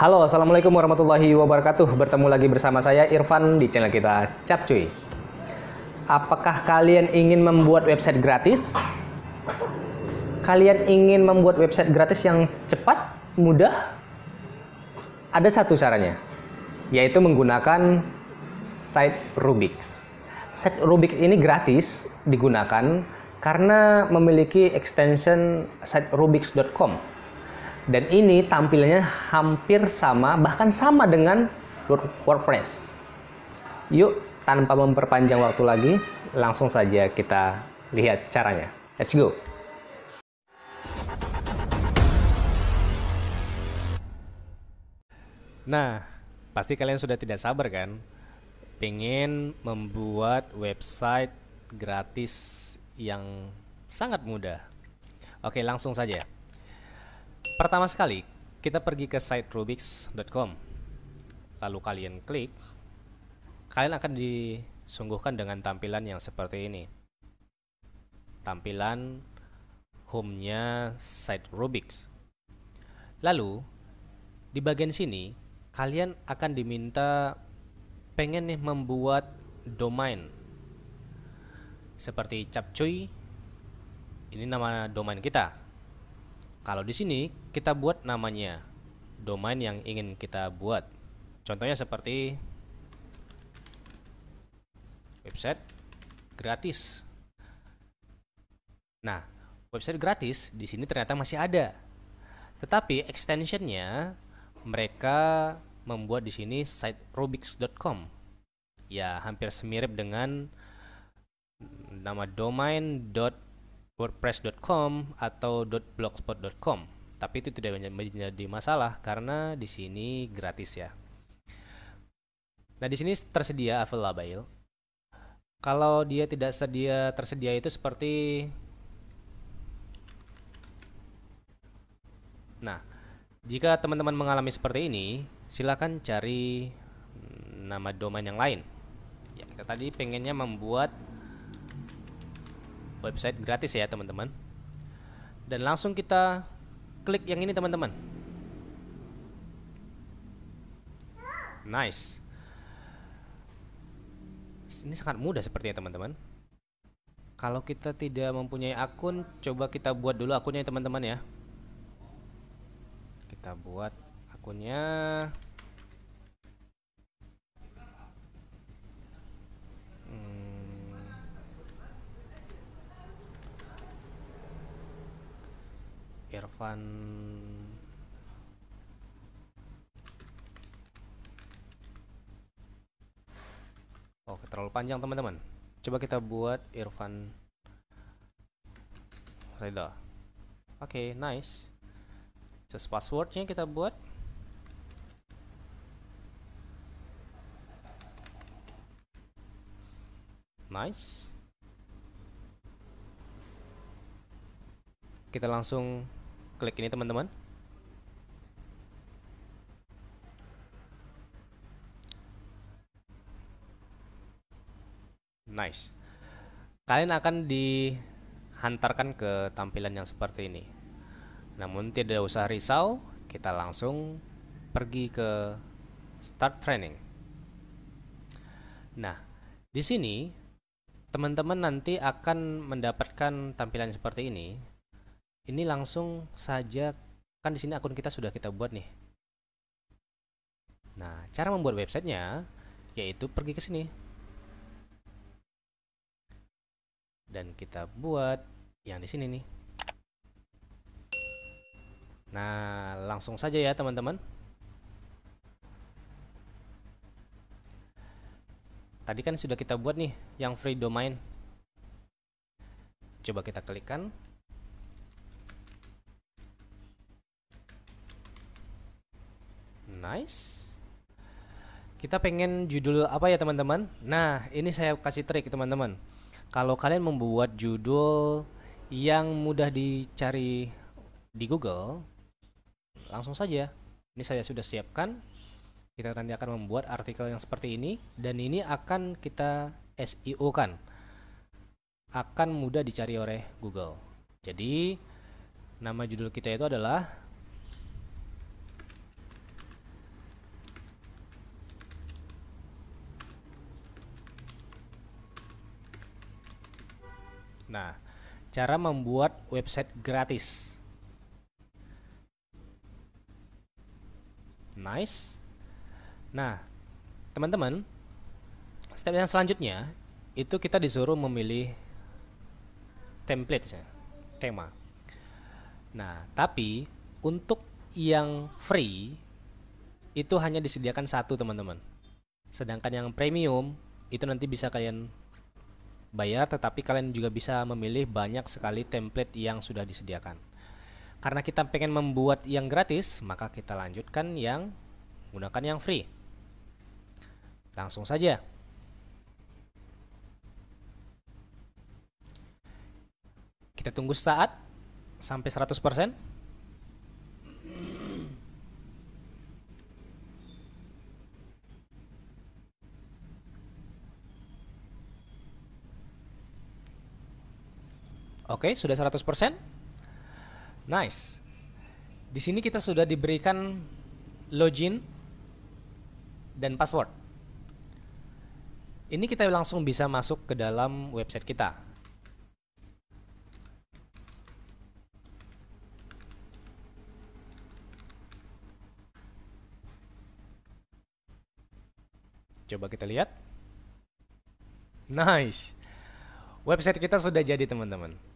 Halo, Assalamualaikum warahmatullahi wabarakatuh. Bertemu lagi bersama saya Irfan di channel kita Cap Cuy. Apakah kalian ingin membuat website gratis? Kalian ingin membuat website gratis yang cepat, mudah? Ada satu caranya, yaitu menggunakan site Rubik. Site Rubik ini gratis digunakan karena memiliki extension site dan ini tampilannya hampir sama, bahkan sama dengan WordPress. Yuk, tanpa memperpanjang waktu lagi, langsung saja kita lihat caranya. Let's go! Nah, pasti kalian sudah tidak sabar kan? Pengen membuat website gratis yang sangat mudah. Oke, langsung saja. Pertama sekali, kita pergi ke site rubiks.com. Lalu kalian klik. Kalian akan disungguhkan dengan tampilan yang seperti ini. Tampilan home-nya site Rubik's. Lalu di bagian sini kalian akan diminta pengen nih membuat domain seperti capcuy ini nama domain kita kalau di sini kita buat namanya domain yang ingin kita buat. Contohnya seperti website gratis. Nah, website gratis di sini ternyata masih ada. Tetapi extensionnya mereka membuat di sini site rubix.com. Ya, hampir semirip dengan nama domain.com wordpress.com atau .blogspot.com. Tapi itu tidak menjadi masalah karena di sini gratis ya. Nah, di sini tersedia available. Kalau dia tidak sedia tersedia itu seperti Nah, jika teman-teman mengalami seperti ini, silakan cari hmm, nama domain yang lain. Ya, kita tadi pengennya membuat website gratis ya teman-teman dan langsung kita klik yang ini teman-teman nice ini sangat mudah sepertinya teman-teman kalau kita tidak mempunyai akun coba kita buat dulu akunnya teman-teman ya kita buat akunnya Irfan Oke terlalu panjang teman-teman coba kita buat Irfan Reda Oke nice just passwordnya kita buat nice kita langsung klik ini teman-teman nice kalian akan dihantarkan ke tampilan yang seperti ini namun tidak usah risau kita langsung pergi ke start training nah di sini teman-teman nanti akan mendapatkan tampilan seperti ini ini langsung saja kan di sini akun kita sudah kita buat nih nah cara membuat websitenya yaitu pergi ke sini dan kita buat yang di sini nih nah langsung saja ya teman-teman tadi kan sudah kita buat nih yang free domain coba kita klikkan nice kita pengen judul apa ya teman-teman nah ini saya kasih trik teman-teman kalau kalian membuat judul yang mudah dicari di Google langsung saja ini saya sudah siapkan kita nanti akan membuat artikel yang seperti ini dan ini akan kita SEO kan akan mudah dicari oleh Google jadi nama judul kita itu adalah Nah, cara membuat website gratis. Nice. Nah, teman-teman, step yang selanjutnya itu kita disuruh memilih template ya, tema. Nah, tapi untuk yang free itu hanya disediakan satu, teman-teman. Sedangkan yang premium itu nanti bisa kalian bayar, tetapi kalian juga bisa memilih banyak sekali template yang sudah disediakan. Karena kita pengen membuat yang gratis, maka kita lanjutkan yang gunakan yang free. Langsung saja. Kita tunggu saat sampai 100%. Oke, okay, sudah 100%? Nice. Di sini kita sudah diberikan login dan password. Ini kita langsung bisa masuk ke dalam website kita. Coba kita lihat. Nice. Website kita sudah jadi teman-teman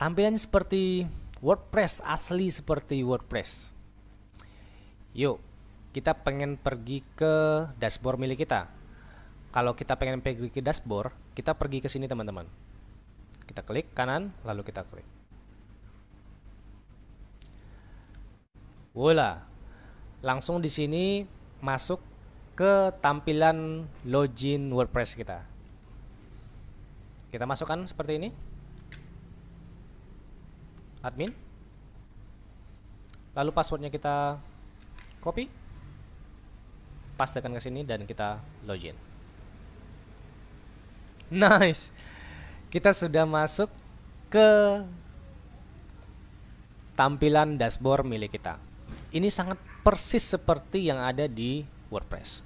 tampilannya seperti WordPress asli seperti WordPress. Yuk, kita pengen pergi ke dashboard milik kita. Kalau kita pengen pergi ke dashboard, kita pergi ke sini teman-teman. Kita klik kanan, lalu kita klik. Wola, Langsung di sini masuk ke tampilan login WordPress kita. Kita masukkan seperti ini admin lalu passwordnya kita copy pastekan ke sini dan kita login nice kita sudah masuk ke tampilan dashboard milik kita ini sangat persis seperti yang ada di WordPress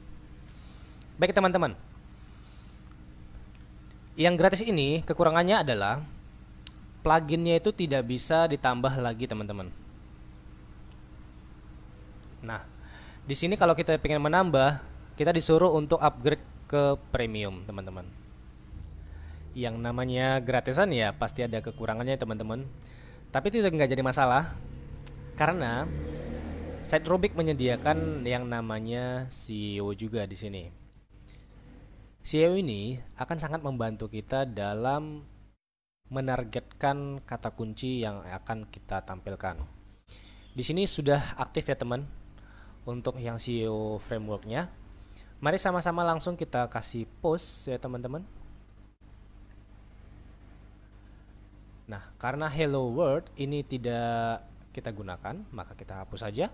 baik teman-teman yang gratis ini kekurangannya adalah pluginnya itu tidak bisa ditambah lagi teman-teman. Nah, di sini kalau kita ingin menambah, kita disuruh untuk upgrade ke premium teman-teman. Yang namanya gratisan ya pasti ada kekurangannya teman-teman. Tapi itu nggak jadi masalah karena Side Rubik menyediakan yang namanya CEO juga di sini. CEO ini akan sangat membantu kita dalam menargetkan kata kunci yang akan kita tampilkan. Di sini sudah aktif ya teman untuk yang SEO frameworknya. Mari sama-sama langsung kita kasih post ya teman-teman. Nah, karena hello world ini tidak kita gunakan, maka kita hapus saja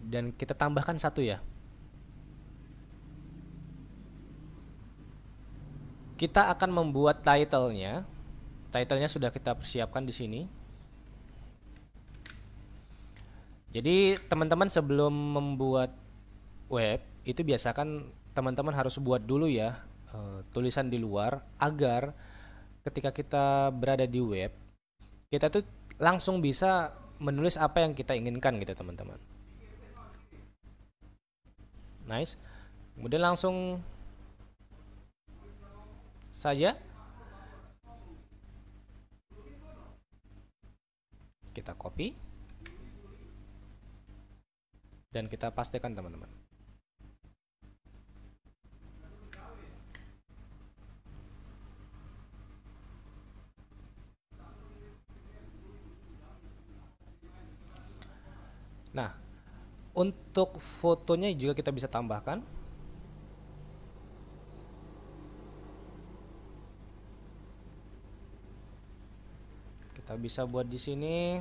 dan kita tambahkan satu ya. Kita akan membuat title-nya titlenya sudah kita persiapkan di sini. Jadi teman-teman sebelum membuat web itu biasakan teman-teman harus buat dulu ya uh, tulisan di luar agar ketika kita berada di web kita tuh langsung bisa menulis apa yang kita inginkan gitu teman-teman. Nice. Kemudian langsung saja kita copy dan kita pastikan teman-teman Nah, untuk fotonya juga kita bisa tambahkan kita bisa buat di sini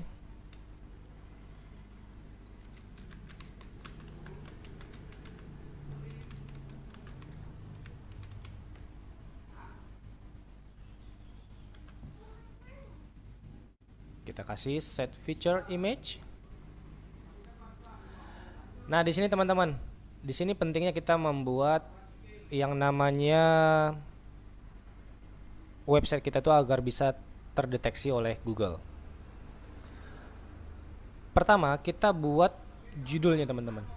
kita kasih set feature image nah di sini teman-teman di sini pentingnya kita membuat yang namanya website kita tuh agar bisa terdeteksi oleh Google. Pertama, kita buat judulnya teman-teman.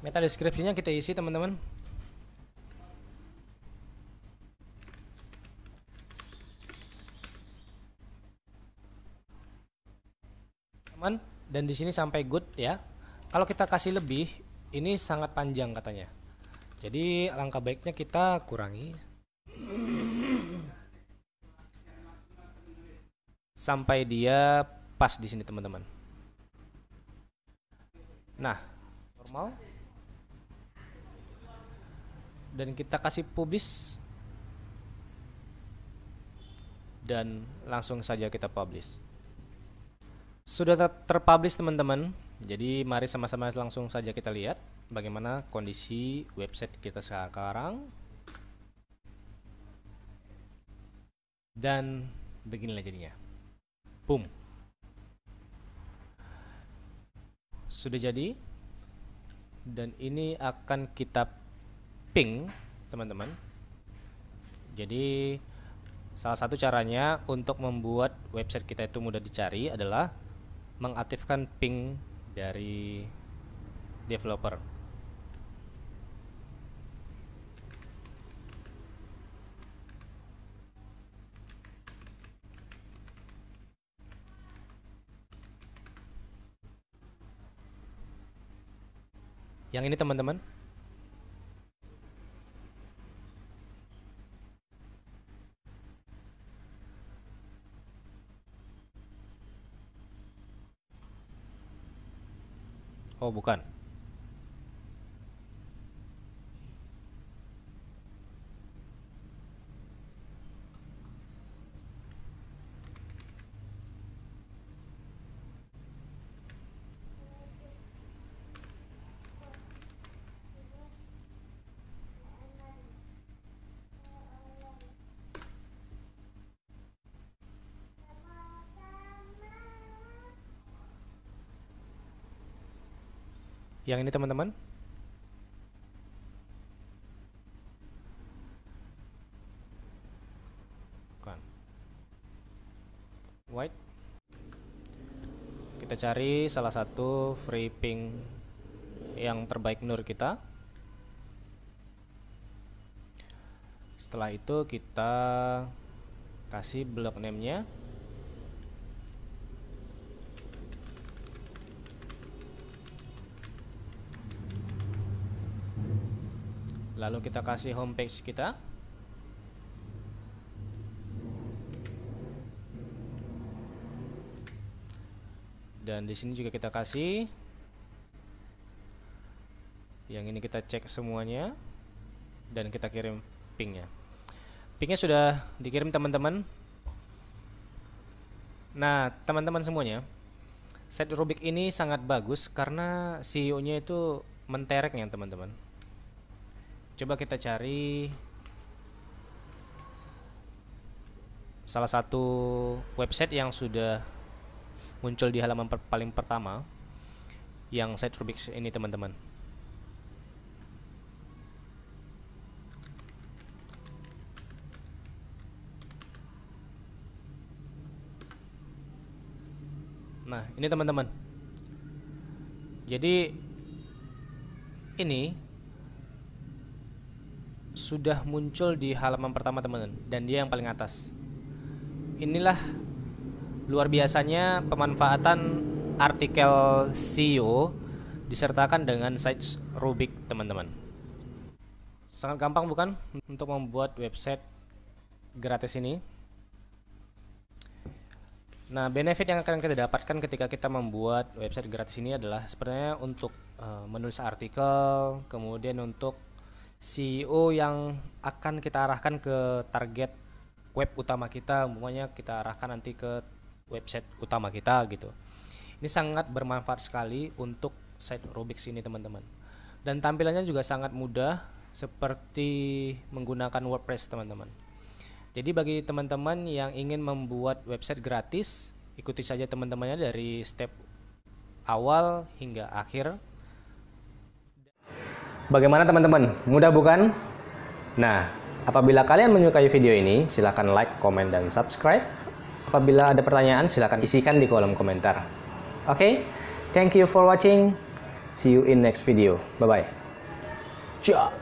Meta deskripsinya kita isi teman-teman. Teman, dan di sini sampai good ya. Kalau kita kasih lebih, ini sangat panjang katanya. Jadi langkah baiknya kita kurangi sampai dia pas di sini teman-teman. Nah, normal dan kita kasih publish dan langsung saja kita publish sudah ter terpublish teman-teman jadi mari sama-sama langsung saja kita lihat bagaimana kondisi website kita sekarang dan beginilah jadinya boom sudah jadi dan ini akan kita pink, teman-teman. Jadi salah satu caranya untuk membuat website kita itu mudah dicari adalah mengaktifkan ping dari developer. Yang ini teman-teman, Oh, bukan. Yang ini teman-teman. Bukan. White. Kita cari salah satu free ping yang terbaik menurut kita. Setelah itu kita kasih block name-nya lalu kita kasih homepage kita dan di sini juga kita kasih yang ini kita cek semuanya dan kita kirim pingnya pingnya sudah dikirim teman-teman nah teman-teman semuanya set Rubik ini sangat bagus karena CEO nya itu mentereng ya teman-teman Coba kita cari salah satu website yang sudah muncul di halaman per paling pertama yang site Rubik's ini teman-teman. Nah, ini teman-teman. Jadi ini sudah muncul di halaman pertama teman-teman dan dia yang paling atas. Inilah luar biasanya pemanfaatan artikel SEO disertakan dengan sites Rubik teman-teman. Sangat gampang bukan untuk membuat website gratis ini? Nah, benefit yang akan kita dapatkan ketika kita membuat website gratis ini adalah sebenarnya untuk uh, menulis artikel, kemudian untuk CEO yang akan kita arahkan ke target web utama kita, umumnya kita arahkan nanti ke website utama kita gitu. Ini sangat bermanfaat sekali untuk site Rubik ini teman-teman. Dan tampilannya juga sangat mudah seperti menggunakan WordPress teman-teman. Jadi bagi teman-teman yang ingin membuat website gratis, ikuti saja teman-temannya dari step awal hingga akhir Bagaimana teman-teman? Mudah bukan? Nah, apabila kalian menyukai video ini, silakan like, komen, dan subscribe. Apabila ada pertanyaan, silakan isikan di kolom komentar. Oke, okay? thank you for watching. See you in next video. Bye-bye. Ciao.